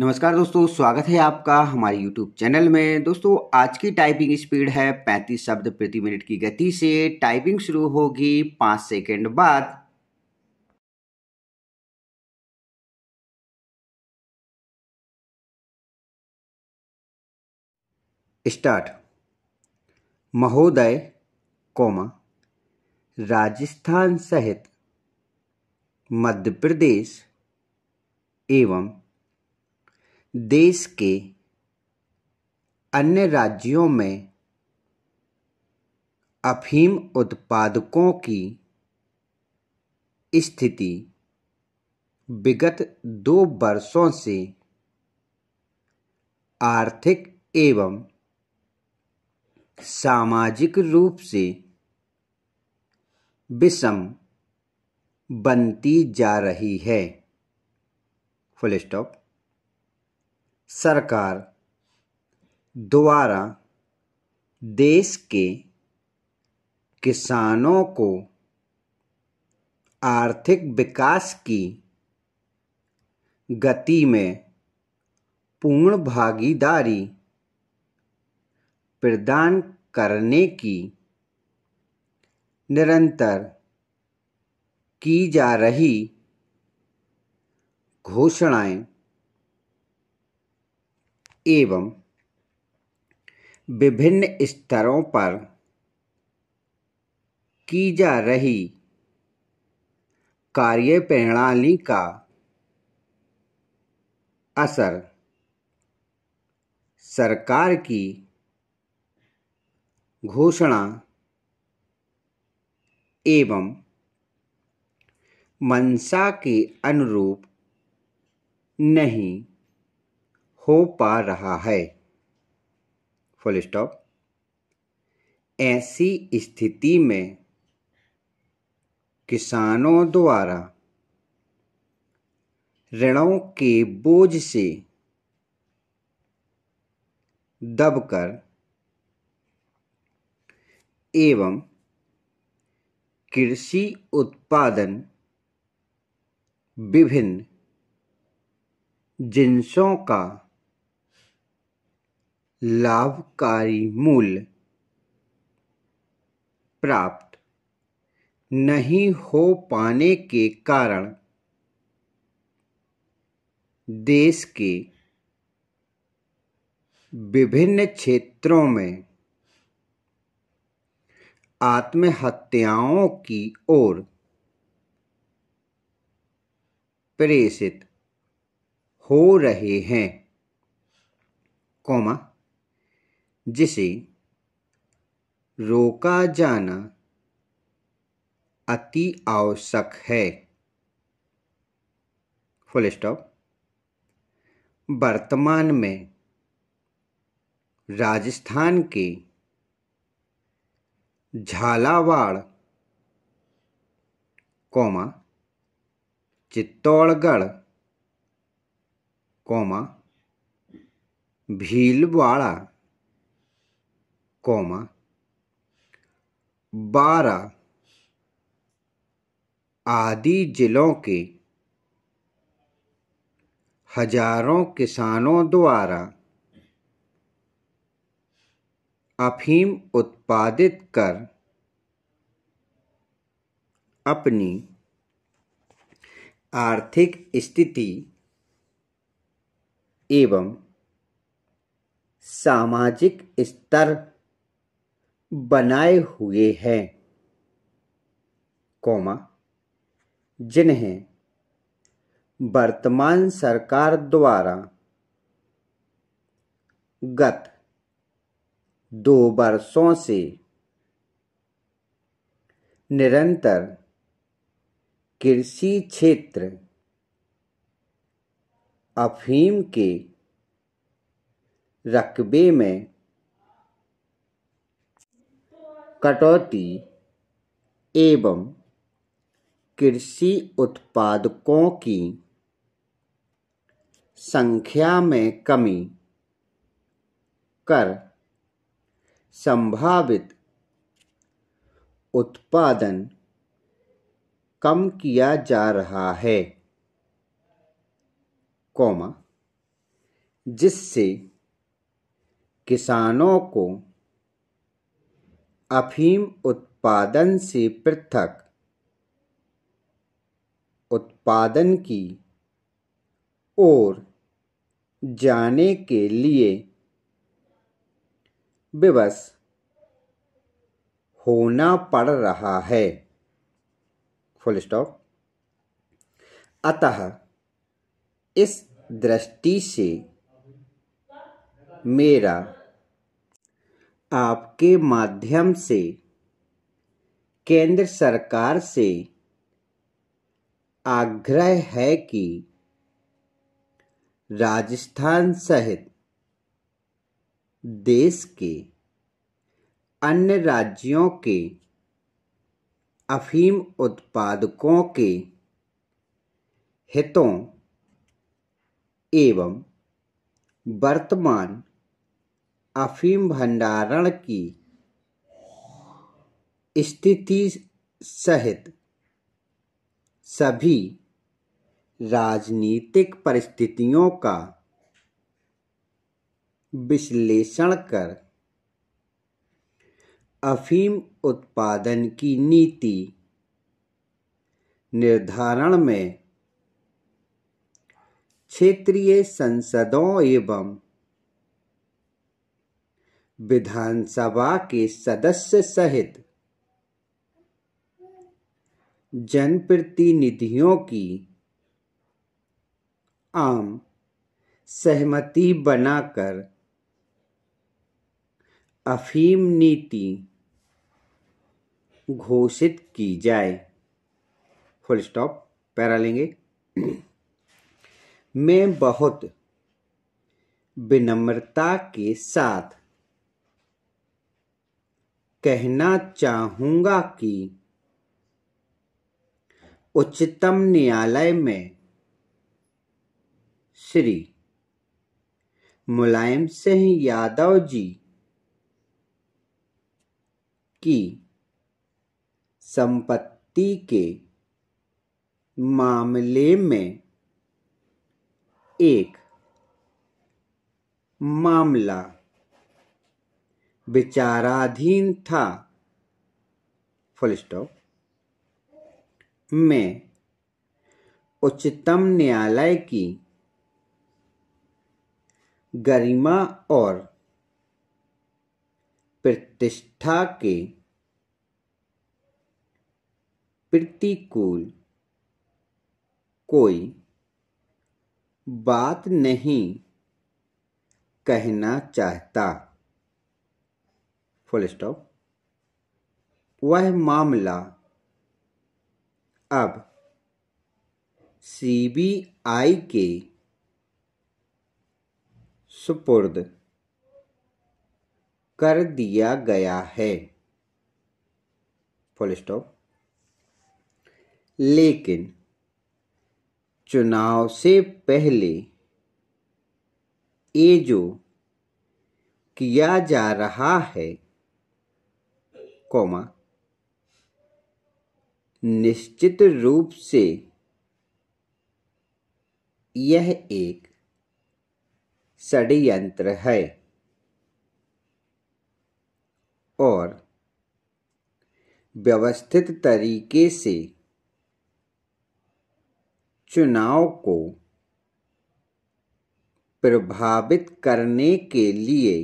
नमस्कार दोस्तों स्वागत है आपका हमारे YouTube चैनल में दोस्तों आज की टाइपिंग स्पीड है 35 शब्द प्रति मिनट की गति से टाइपिंग शुरू होगी 5 सेकंड बाद स्टार्ट महोदय कोमा राजस्थान सहित मध्य प्रदेश एवं देश के अन्य राज्यों में अफ़ीम उत्पादकों की स्थिति विगत दो वर्षों से आर्थिक एवं सामाजिक रूप से विषम बनती जा रही है फुल स्टॉप सरकार द्वारा देश के किसानों को आर्थिक विकास की गति में पूर्ण भागीदारी प्रदान करने की निरंतर की जा रही घोषणाएं एवं विभिन्न स्तरों पर की जा रही कार्य प्रणाली का असर सरकार की घोषणा एवं मनसा के अनुरूप नहीं हो पा रहा है फुल स्टॉप ऐसी स्थिति में किसानों द्वारा ऋणों के बोझ से दबकर एवं कृषि उत्पादन विभिन्न जिंसों का लाभकारी मूल्य प्राप्त नहीं हो पाने के कारण देश के विभिन्न क्षेत्रों में आत्महत्याओं की ओर प्रेषित हो रहे हैं कोमा जिसे रोका जाना अति आवश्यक है फुल स्टॉप वर्तमान में राजस्थान के Jhalawar comma Chittorgarh comma Bhilwara comma बारह आदि जिलों के हजारों किसानों द्वारा अफीम उत्पादित कर अपनी आर्थिक स्थिति एवं सामाजिक स्तर बनाए हुए हैं कौमा जिन्हें वर्तमान सरकार द्वारा गत दो वर्षों से निरंतर कृषि क्षेत्र अफीम के रकबे में कटौती एवं कृषि उत्पादकों की संख्या में कमी कर संभावित उत्पादन कम किया जा रहा है कौमा जिससे किसानों को अफीम उत्पादन से पृथक उत्पादन की ओर जाने के लिए विवश होना पड़ रहा है फुल स्टॉप अतः इस दृष्टि से मेरा आपके माध्यम से केंद्र सरकार से आग्रह है कि राजस्थान सहित देश के अन्य राज्यों के अफीम उत्पादकों के हितों एवं वर्तमान अफीम भंडारण की स्थिति सहित सभी राजनीतिक परिस्थितियों का विश्लेषण कर अफीम उत्पादन की नीति निर्धारण में क्षेत्रीय संसदों एवं विधानसभा के सदस्य सहित जनप्रतिनिधियों की आम सहमति बनाकर अफीम नीति घोषित की जाए फुल स्टॉप पैरा लेंगे मैं बहुत विनम्रता के साथ कहना चाहूँगा कि उच्चतम न्यायालय में श्री मुलायम सिंह यादव जी की संपत्ति के मामले में एक मामला विचाराधीन था फुल स्टॉप में उच्चतम न्यायालय की गरिमा और प्रतिष्ठा के प्रतिकूल कोई बात नहीं कहना चाहता फुल स्टॉप वह मामला अब सीबीआई के सुपुर्द कर दिया गया है फुल स्टॉप लेकिन चुनाव से पहले ये जो किया जा रहा है कौमा निश्चित रूप से यह एक षडयंत्र है और व्यवस्थित तरीके से चुनाव को प्रभावित करने के लिए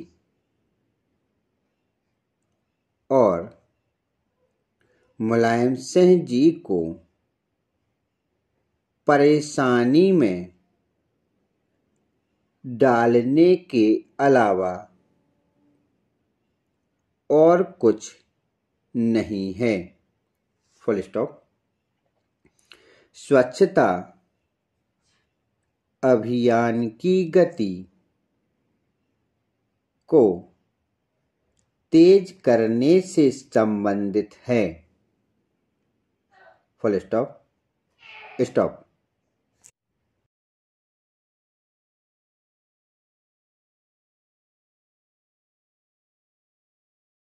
मुलायम सिंह जी को परेशानी में डालने के अलावा और कुछ नहीं है फुल स्टॉप स्वच्छता अभियान की गति को तेज करने से संबंधित है फुल स्टॉप स्टॉप